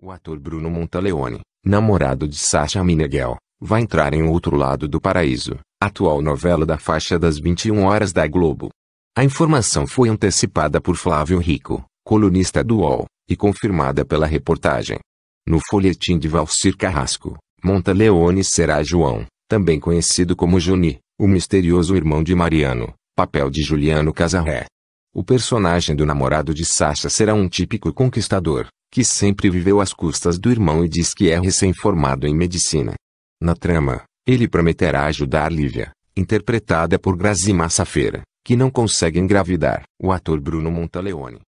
O ator Bruno Montaleone, namorado de Sasha Mineghel, vai entrar em Outro Lado do Paraíso, atual novela da faixa das 21 horas da Globo. A informação foi antecipada por Flávio Rico, colunista do UOL, e confirmada pela reportagem. No folhetim de Valcir Carrasco, Montaleone será João, também conhecido como Juni, o misterioso irmão de Mariano, papel de Juliano Casarré. O personagem do namorado de Sasha será um típico conquistador, que sempre viveu às custas do irmão e diz que é recém-formado em medicina. Na trama, ele prometerá ajudar Lívia, interpretada por Grazi Massafera, que não consegue engravidar. O ator Bruno Montaleone,